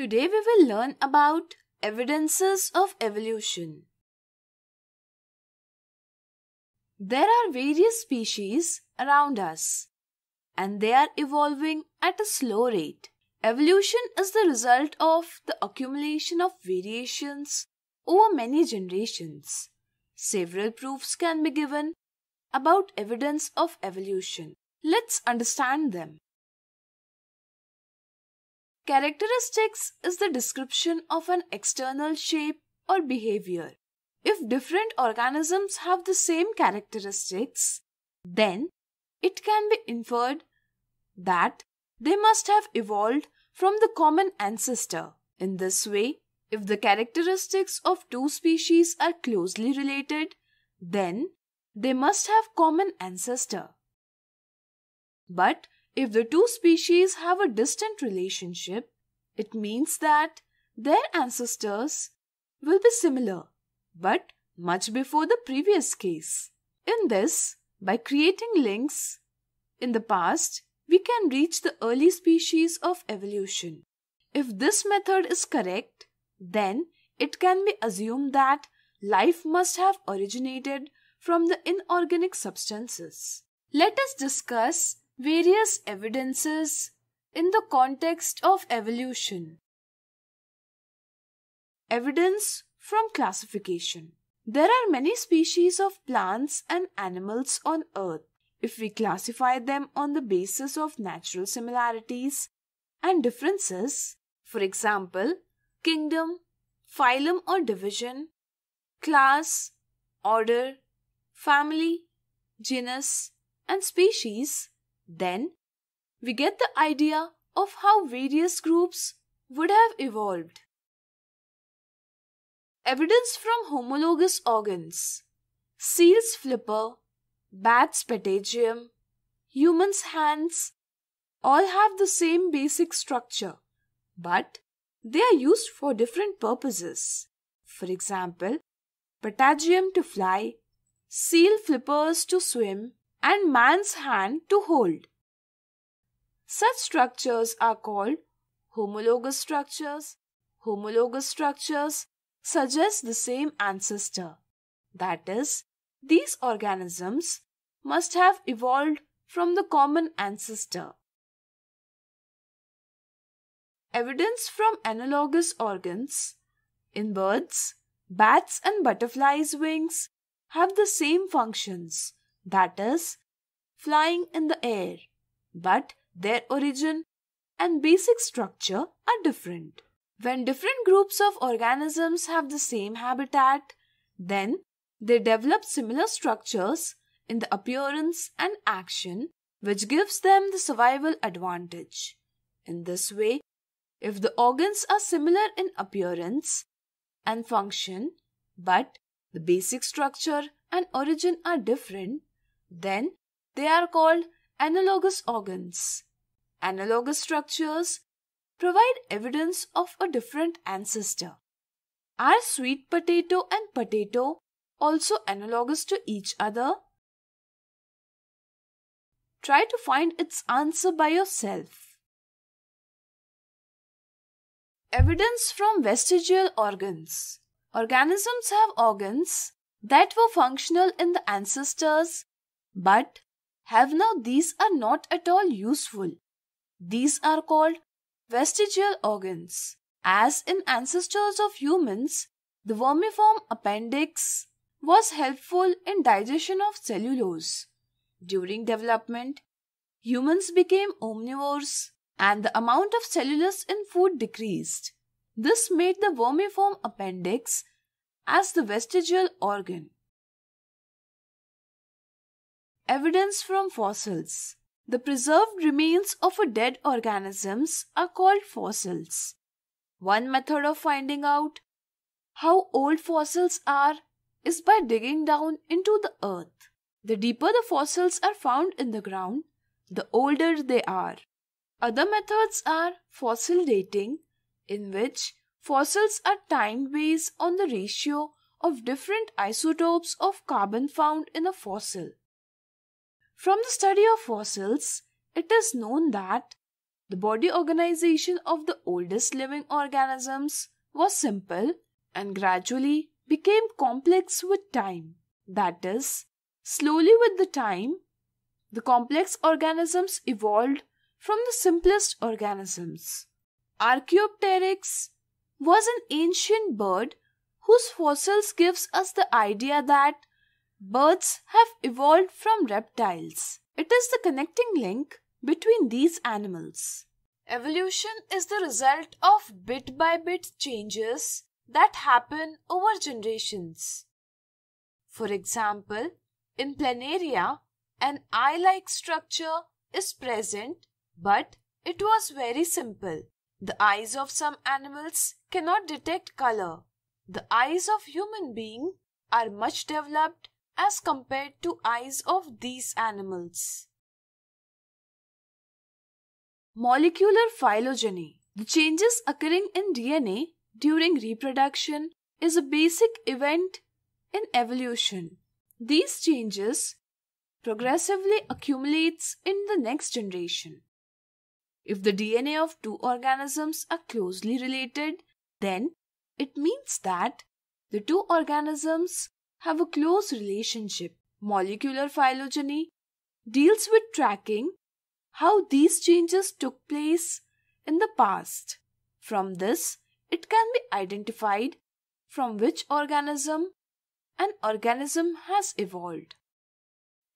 Today we will learn about evidences of evolution. There are various species around us and they are evolving at a slow rate. Evolution is the result of the accumulation of variations over many generations. Several proofs can be given about evidence of evolution. Let's understand them. Characteristics is the description of an external shape or behavior. If different organisms have the same characteristics, then it can be inferred that they must have evolved from the common ancestor. In this way, if the characteristics of two species are closely related, then they must have common ancestor. But if the two species have a distant relationship, it means that their ancestors will be similar, but much before the previous case. In this, by creating links in the past, we can reach the early species of evolution. If this method is correct, then it can be assumed that life must have originated from the inorganic substances. Let us discuss various evidences in the context of evolution. Evidence from classification. There are many species of plants and animals on earth. If we classify them on the basis of natural similarities and differences, for example, kingdom, phylum or division, class, order, family, genus, and species, then, we get the idea of how various groups would have evolved. Evidence from homologous organs Seal's flipper, bat's patagium, humans' hands all have the same basic structure, but they are used for different purposes. For example, patagium to fly, seal flippers to swim, and man's hand to hold. Such structures are called homologous structures. Homologous structures suggest the same ancestor. That is, these organisms must have evolved from the common ancestor. Evidence from analogous organs in birds, bats and butterflies' wings have the same functions that is, flying in the air, but their origin and basic structure are different. When different groups of organisms have the same habitat, then they develop similar structures in the appearance and action which gives them the survival advantage. In this way, if the organs are similar in appearance and function, but the basic structure and origin are different, then they are called analogous organs. Analogous structures provide evidence of a different ancestor. Are sweet potato and potato also analogous to each other? Try to find its answer by yourself. Evidence from vestigial organs. Organisms have organs that were functional in the ancestors but have now these are not at all useful. These are called vestigial organs. As in ancestors of humans, the vermiform appendix was helpful in digestion of cellulose. During development, humans became omnivores and the amount of cellulose in food decreased. This made the vermiform appendix as the vestigial organ. Evidence from fossils. The preserved remains of a dead organisms are called fossils. One method of finding out how old fossils are is by digging down into the earth. The deeper the fossils are found in the ground, the older they are. Other methods are fossil dating, in which fossils are timed based on the ratio of different isotopes of carbon found in a fossil. From the study of fossils, it is known that the body organization of the oldest living organisms was simple and gradually became complex with time. That is, slowly with the time, the complex organisms evolved from the simplest organisms. Archaeopteryx was an ancient bird whose fossils gives us the idea that Birds have evolved from reptiles. It is the connecting link between these animals. Evolution is the result of bit by bit changes that happen over generations. For example, in planaria, an eye-like structure is present, but it was very simple. The eyes of some animals cannot detect color. The eyes of human beings are much developed as compared to eyes of these animals. Molecular phylogeny The changes occurring in DNA during reproduction is a basic event in evolution. These changes progressively accumulates in the next generation. If the DNA of two organisms are closely related, then it means that the two organisms have a close relationship. Molecular phylogeny deals with tracking how these changes took place in the past. From this, it can be identified from which organism an organism has evolved.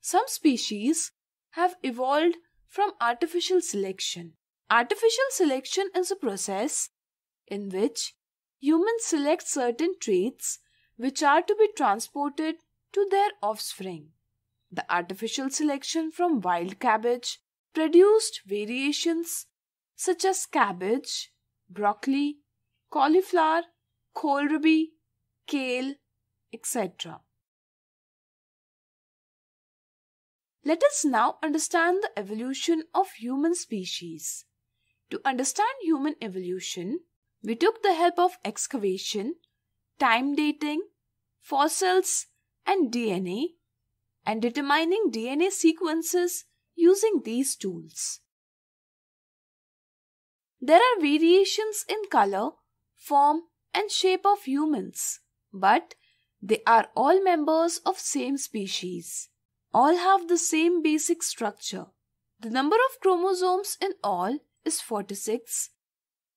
Some species have evolved from artificial selection. Artificial selection is a process in which humans select certain traits which are to be transported to their offspring. The artificial selection from wild cabbage produced variations such as cabbage, broccoli, cauliflower, kohlrabi, kale, etc. Let us now understand the evolution of human species. To understand human evolution, we took the help of excavation time dating, fossils, and DNA, and determining DNA sequences using these tools. There are variations in color, form, and shape of humans, but they are all members of same species. All have the same basic structure. The number of chromosomes in all is 46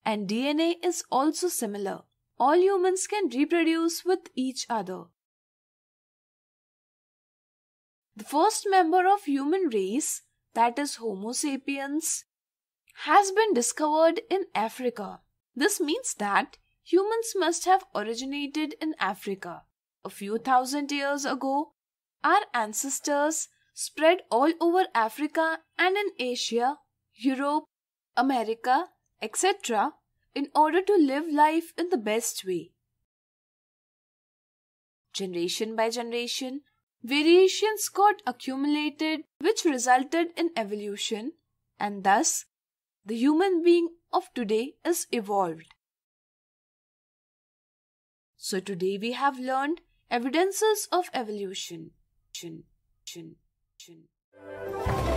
and DNA is also similar all humans can reproduce with each other. The first member of human race, that is Homo sapiens, has been discovered in Africa. This means that humans must have originated in Africa. A few thousand years ago, our ancestors spread all over Africa and in Asia, Europe, America, etc in order to live life in the best way. Generation by generation, variations got accumulated which resulted in evolution and thus the human being of today is evolved. So today we have learned evidences of evolution. Chin, chin, chin.